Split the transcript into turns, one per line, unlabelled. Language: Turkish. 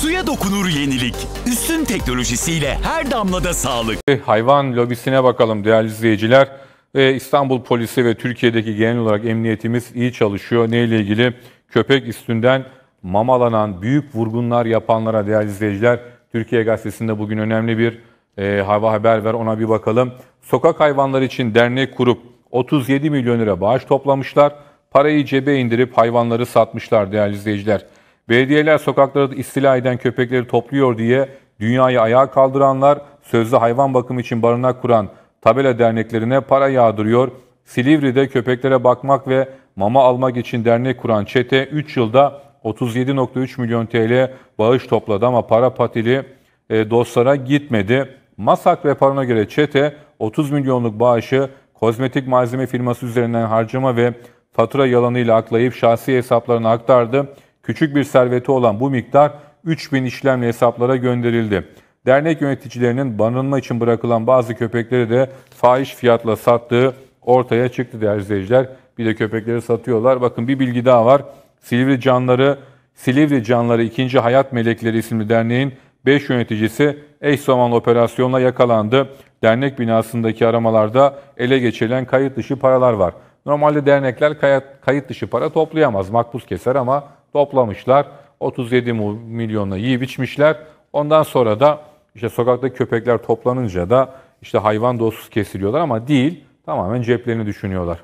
Suya dokunur yenilik. Üstün teknolojisiyle her damlada sağlık. Hayvan lobisine bakalım değerli izleyiciler. ve İstanbul polisi ve Türkiye'deki genel olarak emniyetimiz iyi çalışıyor. Neyle ilgili? Köpek üstünden mamalanan, büyük vurgunlar yapanlara değerli izleyiciler. Türkiye Gazetesi'nde bugün önemli bir e, hava haber ver ona bir bakalım. Sokak hayvanları için dernek kurup 37 milyon lira bağış toplamışlar. Parayı cebe indirip hayvanları satmışlar değerli izleyiciler. Belediyeler sokaklarda istila eden köpekleri topluyor diye dünyayı ayağa kaldıranlar, sözde hayvan bakımı için barınak kuran tabela derneklerine para yağdırıyor. Silivri'de köpeklere bakmak ve mama almak için dernek kuran çete 3 yılda 37.3 milyon TL bağış topladı ama para patili e, dostlara gitmedi. Masak raporuna göre çete 30 milyonluk bağışı kozmetik malzeme firması üzerinden harcama ve fatura yalanıyla aklayıp şahsi hesaplarına aktardı. Küçük bir serveti olan bu miktar 3000 işlemli hesaplara gönderildi. Dernek yöneticilerinin barınma için bırakılan bazı köpekleri de fahiş fiyatla sattığı ortaya çıktı değerli izleyiciler. Bir de köpekleri satıyorlar. Bakın bir bilgi daha var. Silivri Canları Silivri Canları 2. Hayat Melekleri isimli derneğin 5 yöneticisi eş zamanlı operasyonla yakalandı. Dernek binasındaki aramalarda ele geçirilen kayıt dışı paralar var. Normalde dernekler kayıt, kayıt dışı para toplayamaz. Makbuz keser ama toplamışlar. 37 milyonla yiyip içmişler. Ondan sonra da işte sokakta köpekler toplanınca da işte hayvan dostu kesiliyorlar ama değil tamamen ceplerini düşünüyorlar.